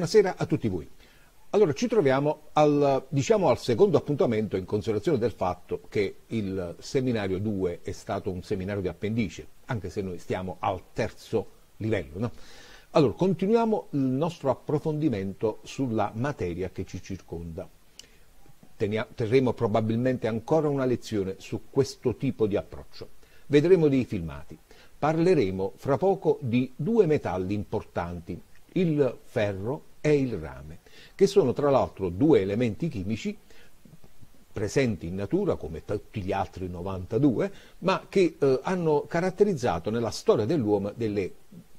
buonasera a tutti voi. Allora, ci troviamo al, diciamo, al secondo appuntamento in considerazione del fatto che il seminario 2 è stato un seminario di appendice, anche se noi stiamo al terzo livello. No? Allora, continuiamo il nostro approfondimento sulla materia che ci circonda. terremo probabilmente ancora una lezione su questo tipo di approccio. Vedremo dei filmati. Parleremo fra poco di due metalli importanti, il ferro e il rame, che sono tra l'altro due elementi chimici presenti in natura come tutti gli altri 92, ma che eh, hanno caratterizzato nella storia dell'uomo delle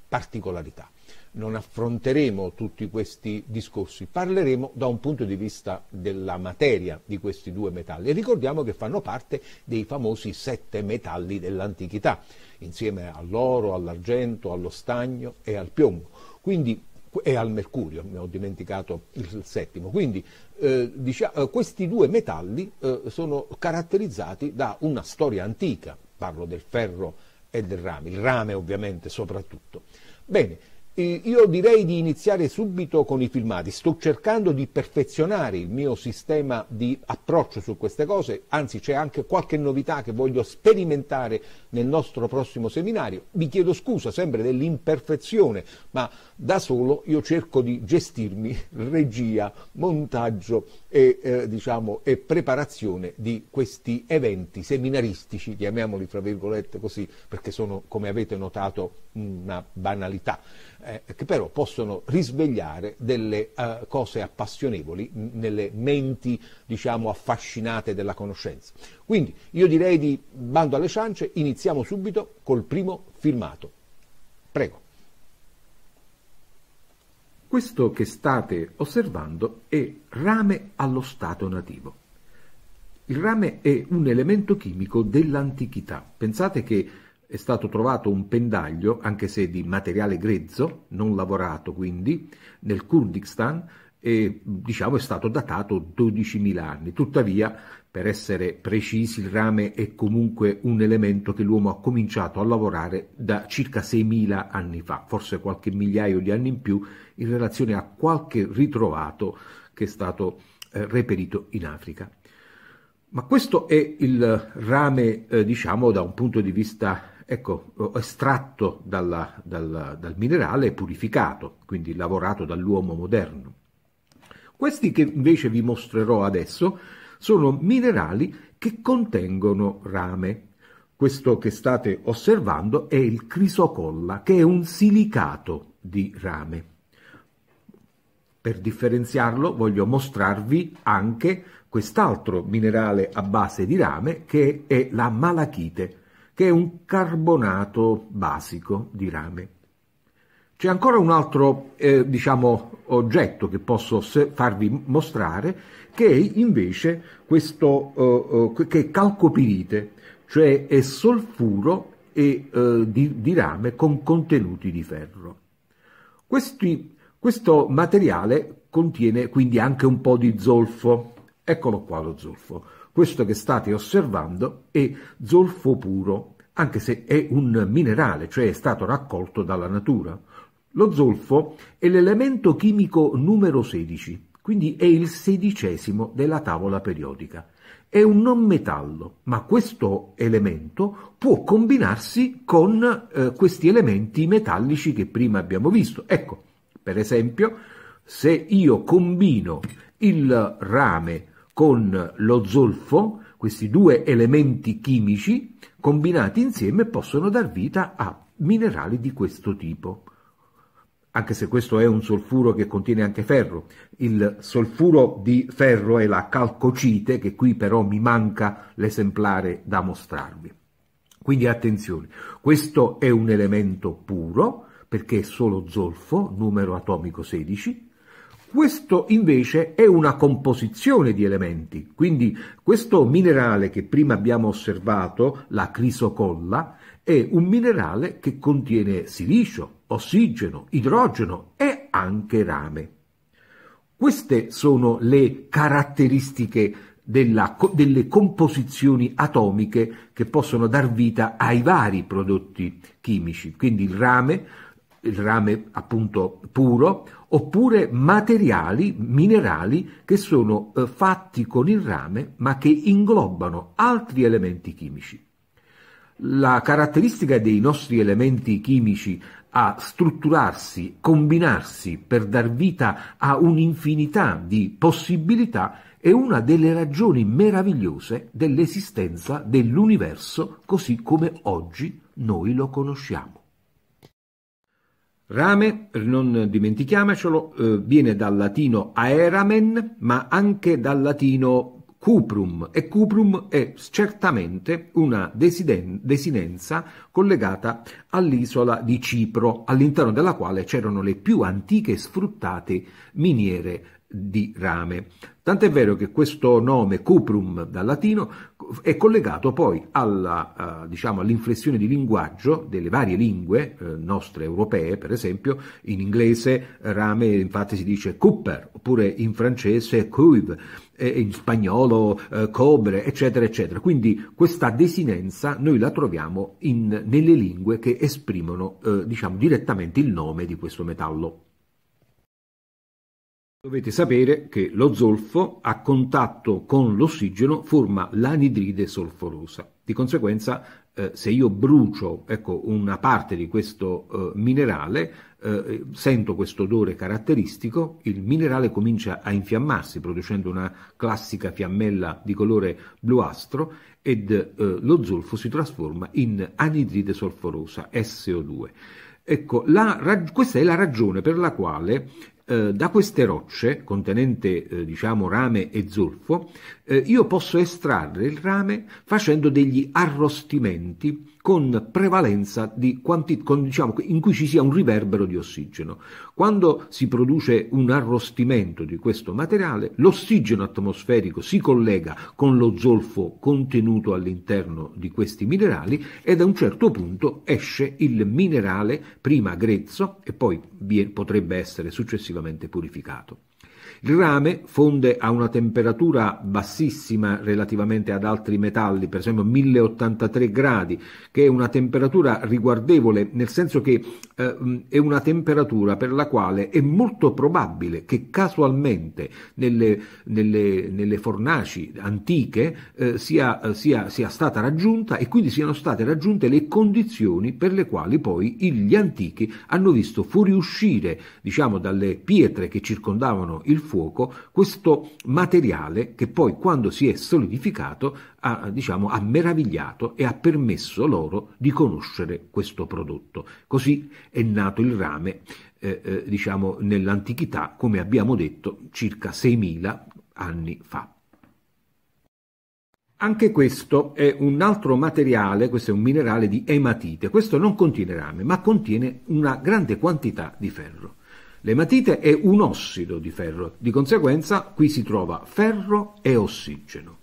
particolarità. Non affronteremo tutti questi discorsi, parleremo da un punto di vista della materia di questi due metalli e ricordiamo che fanno parte dei famosi sette metalli dell'antichità, insieme all'oro, all'argento, allo stagno e al piombo. Quindi e al mercurio, ne ho dimenticato il settimo. Quindi eh, diciamo, questi due metalli eh, sono caratterizzati da una storia antica, parlo del ferro e del rame, il rame ovviamente soprattutto. Bene, io direi di iniziare subito con i filmati, sto cercando di perfezionare il mio sistema di approccio su queste cose, anzi c'è anche qualche novità che voglio sperimentare nel nostro prossimo seminario. Vi chiedo scusa sempre dell'imperfezione, ma da solo io cerco di gestirmi regia, montaggio e, eh, diciamo, e preparazione di questi eventi seminaristici, chiamiamoli fra virgolette così, perché sono, come avete notato, una banalità, eh, che però possono risvegliare delle eh, cose appassionevoli nelle menti, diciamo, affascinate della conoscenza. Quindi io direi di bando alle ciance, iniziamo subito col primo filmato. Prego. Questo che state osservando è rame allo stato nativo. Il rame è un elemento chimico dell'antichità. Pensate che è stato trovato un pendaglio, anche se di materiale grezzo, non lavorato quindi, nel Kurdistan, e diciamo è stato datato 12.000 anni. Tuttavia, per essere precisi, il rame è comunque un elemento che l'uomo ha cominciato a lavorare da circa 6.000 anni fa, forse qualche migliaio di anni in più, in relazione a qualche ritrovato che è stato eh, reperito in Africa. Ma questo è il rame, eh, diciamo, da un punto di vista ecco, estratto dalla, dal, dal minerale, purificato, quindi lavorato dall'uomo moderno. Questi che invece vi mostrerò adesso sono minerali che contengono rame. Questo che state osservando è il crisocolla, che è un silicato di rame. Per differenziarlo voglio mostrarvi anche quest'altro minerale a base di rame che è la malachite, che è un carbonato basico di rame. C'è ancora un altro eh, diciamo, oggetto che posso farvi mostrare che è invece questo eh, eh che è calcopirite, cioè è solfuro e, eh, di, di, rame con contenuti di ferro. Questi, questo materiale contiene quindi anche un po' di zolfo. Eccolo qua lo zolfo. Questo che state osservando è zolfo puro, anche se è un minerale, cioè è stato raccolto dalla natura lo zolfo è l'elemento chimico numero 16, quindi è il sedicesimo della tavola periodica. È un non metallo, ma questo elemento può combinarsi con eh, questi elementi metallici che prima abbiamo visto. Ecco, per esempio, se io combino il rame con lo zolfo, questi due elementi chimici combinati insieme possono dar vita a minerali di questo tipo anche se questo è un solfuro che contiene anche ferro. Il solfuro di ferro è la calcocite, che qui però mi manca l'esemplare da mostrarvi. Quindi attenzione, questo è un elemento puro, perché è solo zolfo, numero atomico 16, questo invece è una composizione di elementi, quindi questo minerale che prima abbiamo osservato, la crisocolla, è un minerale che contiene silicio, ossigeno, idrogeno e anche rame. Queste sono le caratteristiche della, delle composizioni atomiche che possono dar vita ai vari prodotti chimici, quindi il rame, il rame appunto puro, oppure materiali, minerali che sono eh, fatti con il rame ma che inglobano altri elementi chimici. La caratteristica dei nostri elementi chimici a strutturarsi, combinarsi per dar vita a un'infinità di possibilità è una delle ragioni meravigliose dell'esistenza dell'universo così come oggi noi lo conosciamo. Rame, non dimentichiamocelo, eh, viene dal latino aeramen, ma anche dal latino cuprum e cuprum è certamente una desiden- desinenza collegata all'isola di Cipro, all'interno della quale c'erano le più antiche e sfruttate miniere di rame. Tant'è vero che questo nome cuprum dal latino è collegato poi alla, eh, diciamo, all'inflessione di linguaggio delle varie lingue eh, nostre europee, per esempio in inglese rame infatti si dice cooper, oppure in francese cuive, in spagnolo eh, cobre, eccetera, eccetera. Quindi questa desinenza noi la troviamo in, nelle lingue che esprimono diciamo, direttamente il nome di questo metallo. Dovete sapere che lo zolfo a contatto con l'ossigeno forma l'anidride solforosa. Di conseguenza, eh, se io brucio ecco, una parte di questo eh, minerale, eh, sento questo odore caratteristico, il minerale comincia a infiammarsi producendo una classica fiammella di colore bluastro ed eh, lo zolfo si trasforma in anidride solforosa, SO2. Ecco, la, questa è la ragione per la quale eh, da queste rocce, contenente eh, diciamo, rame e zolfo, eh, io posso estrarre il rame facendo degli arrostimenti con prevalenza di quanti, con, diciamo, in cui ci sia un riverbero di ossigeno. Quando si produce un arrostimento di questo materiale, l'ossigeno atmosferico si collega con lo zolfo contenuto all'interno di questi minerali e a un certo punto esce il minerale prima grezzo e poi potrebbe essere successivamente purificato. Il rame fonde a una temperatura bassissima relativamente ad altri metalli, per esempio 1083 gradi, che è una temperatura riguardevole, nel senso che eh, è una temperatura per la quale è molto probabile che casualmente nelle, nelle, nelle fornaci antiche eh, sia, sia, sia stata raggiunta e quindi siano state raggiunte le condizioni per le quali poi gli antichi hanno visto fuoriuscire diciamo, dalle pietre che circondavano il fuoco questo materiale che poi quando si è solidificato ha, diciamo, ha meravigliato e ha permesso loro di conoscere questo prodotto. Così è nato il rame eh, eh, diciamo, nell'antichità, come abbiamo detto, circa 6.000 anni fa. Anche questo è un altro materiale, questo è un minerale di ematite. Questo non contiene rame, ma contiene una grande quantità di ferro. L'ematite è un ossido di ferro, di conseguenza qui si trova ferro e ossigeno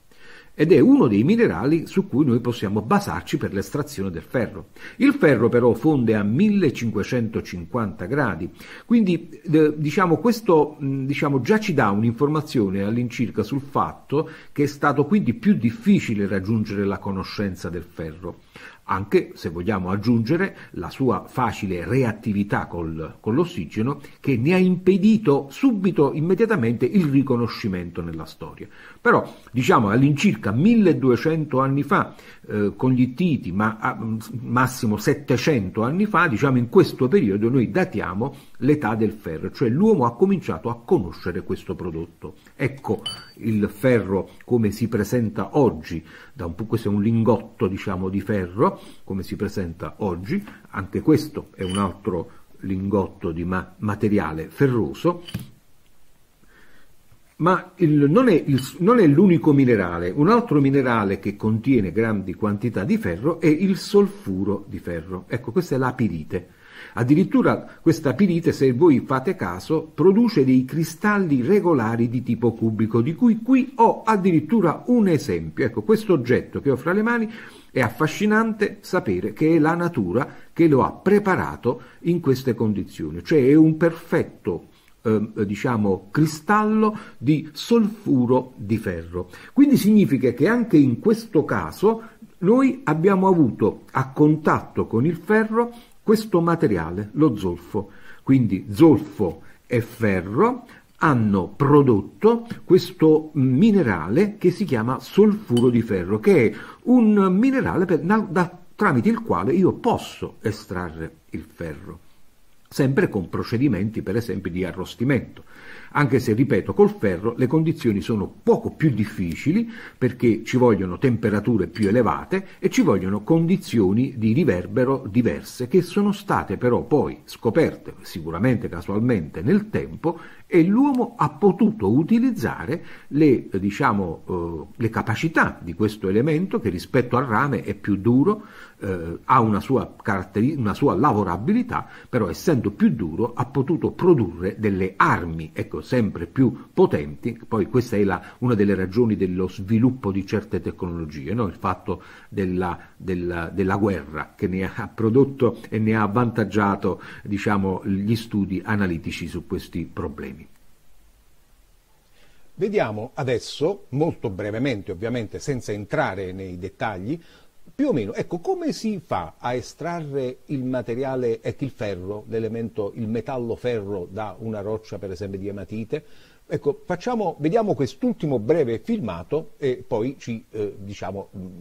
ed è uno dei minerali su cui noi possiamo basarci per l'estrazione del ferro. Il ferro però fonde a 1550 gradi, quindi eh, diciamo questo diciamo, già ci dà un'informazione all'incirca sul fatto che è stato quindi più difficile raggiungere la conoscenza del ferro anche se vogliamo aggiungere la sua facile reattività col, con l'ossigeno che ne ha impedito subito, immediatamente, il riconoscimento nella storia. Però diciamo all'incirca 1200 anni fa eh, con gli Titi, ma a, ah, massimo 700 anni fa, diciamo in questo periodo noi datiamo l'età del ferro, cioè l'uomo ha cominciato a conoscere questo prodotto. Ecco il ferro come si presenta oggi, un, questo è un lingotto diciamo, di ferro ferro, come si presenta oggi, anche questo è un altro lingotto di ma materiale ferroso, ma il, non, è l'unico minerale, un altro minerale che contiene grandi quantità di ferro è il solfuro di ferro. Ecco, questa è la pirite. Addirittura questa pirite, se voi fate caso, produce dei cristalli regolari di tipo cubico, di cui qui ho addirittura un esempio. Ecco, questo oggetto che ho fra le mani è affascinante sapere che è la natura che lo ha preparato in queste condizioni, cioè è un perfetto ehm, diciamo cristallo di solfuro di ferro. Quindi significa che anche in questo caso noi abbiamo avuto a contatto con il ferro questo materiale, lo zolfo. Quindi zolfo e ferro hanno prodotto questo minerale che si chiama solfuro di ferro, che è un minerale per, da, tramite il quale io posso estrarre il ferro sempre con procedimenti per esempio di arrostimento, anche se ripeto col ferro le condizioni sono poco più difficili perché ci vogliono temperature più elevate e ci vogliono condizioni di riverbero diverse che sono state però poi scoperte sicuramente casualmente nel tempo e l'uomo ha potuto utilizzare le, diciamo, eh, le, capacità di questo elemento che rispetto al rame è più duro, eh, ha una sua, una sua, lavorabilità, però essendo più duro ha potuto produrre delle armi, ecco, sempre più potenti, poi questa è la, una delle ragioni dello sviluppo di certe tecnologie, no? il fatto della, della, della, guerra che ne ha prodotto e ne ha avvantaggiato diciamo, gli studi analitici su questi problemi. Vediamo adesso, molto brevemente ovviamente, senza entrare nei dettagli, più o meno, ecco, come si fa a estrarre il materiale, ecco, il ferro, l'elemento, il metallo ferro da una roccia, per esempio, di ematite? Ecco, facciamo, vediamo quest'ultimo breve filmato e poi ci, eh, diciamo, mm,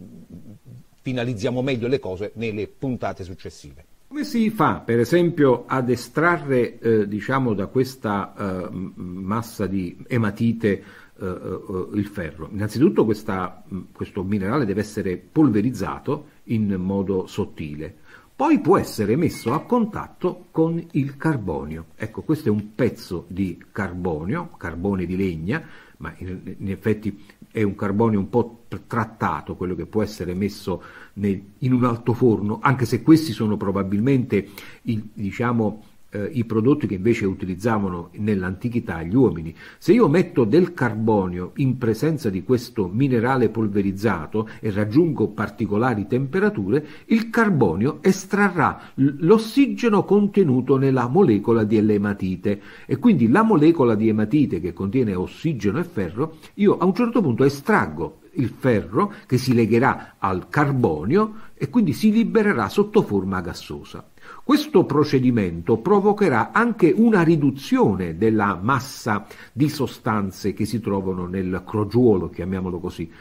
finalizziamo meglio le cose nelle puntate successive. Come si fa, per esempio, ad estrarre eh, diciamo, da questa eh, massa di ematite eh, eh, eh, il ferro? Innanzitutto questa, questo minerale deve essere polverizzato in modo sottile, poi può essere messo a contatto con il carbonio. Ecco, questo è un pezzo di carbonio, carbone di legna, ma in, in effetti è un carbonio un po' trattato, quello che può essere messo in un alto forno, anche se questi sono probabilmente i, diciamo, eh, i prodotti che invece utilizzavano nell'antichità gli uomini. Se io metto del carbonio in presenza di questo minerale polverizzato e raggiungo particolari temperature, il carbonio estrarrà l'ossigeno contenuto nella molecola di elematite e quindi la molecola di ematite che contiene ossigeno e ferro, io a un certo punto estraggo il ferro che si legherà al carbonio e quindi si libererà sotto forma gassosa. Questo procedimento provocherà anche una riduzione della massa di sostanze che si trovano nel crogiuolo, chiamiamolo così.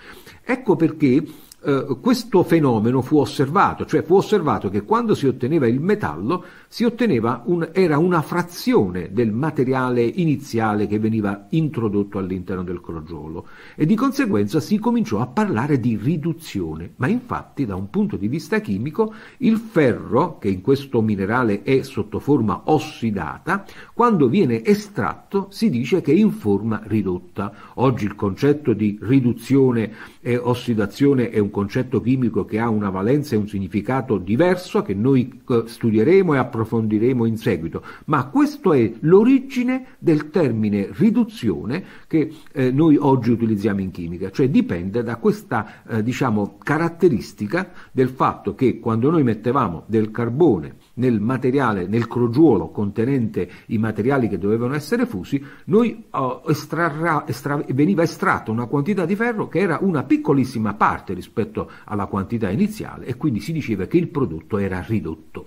Ecco perché eh, questo fenomeno fu osservato, cioè fu osservato che quando si otteneva il metallo si otteneva un, era una frazione del materiale iniziale che veniva introdotto all'interno del crogiolo e di conseguenza si cominciò a parlare di riduzione, ma infatti da un punto di vista chimico il ferro, che in questo minerale è sotto forma ossidata, quando viene estratto si dice che è in forma ridotta. Oggi il concetto di riduzione e ossidazione è un un concetto chimico che ha una valenza e un significato diverso che noi eh, studieremo e approfondiremo in seguito, ma questo è l'origine del termine riduzione che eh, noi oggi utilizziamo in chimica, cioè dipende da questa eh, diciamo, caratteristica del fatto che quando noi mettevamo del carbone nel materiale, nel crogiolo contenente i materiali che dovevano essere fusi, noi, uh, estrarra, estra, veniva estratta una quantità di ferro che era una piccolissima parte rispetto alla quantità iniziale e quindi si diceva che il prodotto era ridotto.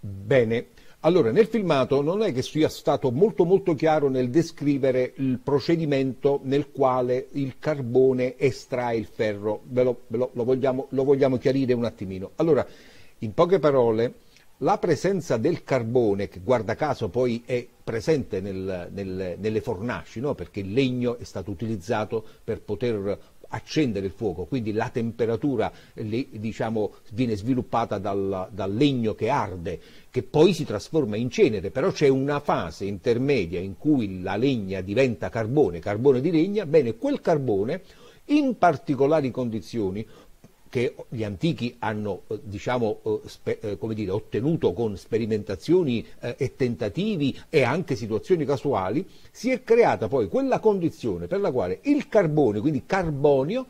Bene, allora, nel filmato non è che sia stato molto molto chiaro nel descrivere il procedimento nel quale il carbone estrae il ferro, ve, lo, ve lo, lo, vogliamo, lo vogliamo chiarire un attimino. Allora, in poche parole, la presenza del carbone, che guarda caso poi è presente nel, nel, nelle fornaci, no? perché il legno è stato utilizzato per poter accendere il fuoco, quindi la temperatura diciamo, viene sviluppata dal, dal, legno che arde, che poi si trasforma in cenere, però c'è una fase intermedia in cui la legna diventa carbone, carbone di legna, bene, quel carbone in particolari condizioni che gli antichi hanno eh, diciamo, eh, eh, dire, ottenuto con sperimentazioni e tentativi e anche situazioni casuali, si è creata poi quella condizione per la quale il carbone, quindi carbonio,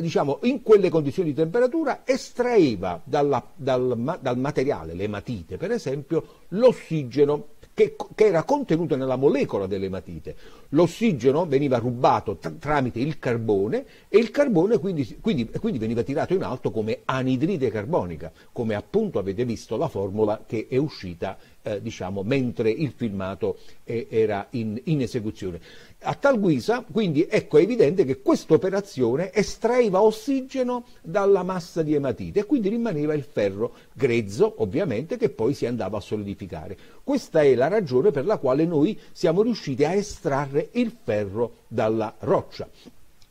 diciamo, in quelle condizioni di temperatura estraeva dalla, dal, dal materiale, le matite per esempio, l'ossigeno che, che era contenuto nella molecola dell'ematite. L'ossigeno veniva rubato tra, tramite il carbone e il carbone quindi, quindi, quindi veniva tirato in alto come anidride carbonica, come appunto avete visto la formula che è uscita eh, diciamo, mentre il filmato eh, era in, in, esecuzione. A tal guisa, quindi, ecco, è evidente che questa operazione estraeva ossigeno dalla massa di ematite e quindi rimaneva il ferro grezzo, ovviamente, che poi si andava a solidificare. Questa è la ragione per la quale noi siamo riusciti a estrarre il ferro dalla roccia.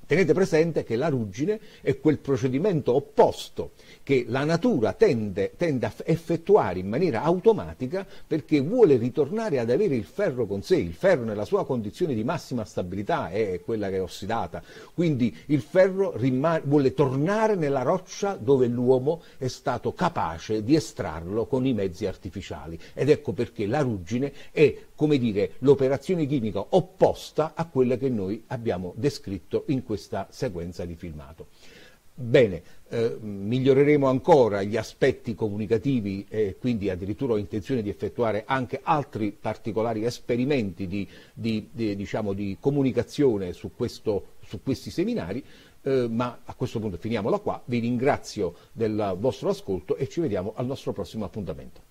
Tenete presente che la ruggine è quel procedimento opposto che la natura tende, tende, a effettuare in maniera automatica perché vuole ritornare ad avere il ferro con sé. Il ferro nella sua condizione di massima stabilità è quella che è ossidata, quindi il ferro rimane, vuole tornare nella roccia dove l'uomo è stato capace di estrarlo con i mezzi artificiali. Ed ecco perché la ruggine è come dire, l'operazione chimica opposta a quella che noi abbiamo descritto in questa sequenza di filmato. Bene, eh, miglioreremo ancora gli aspetti comunicativi e quindi addirittura ho intenzione di effettuare anche altri particolari esperimenti di, di, di, diciamo, di comunicazione su, questo, su, questi seminari, eh, ma a questo punto finiamola qua, vi ringrazio del vostro ascolto e ci vediamo al nostro prossimo appuntamento.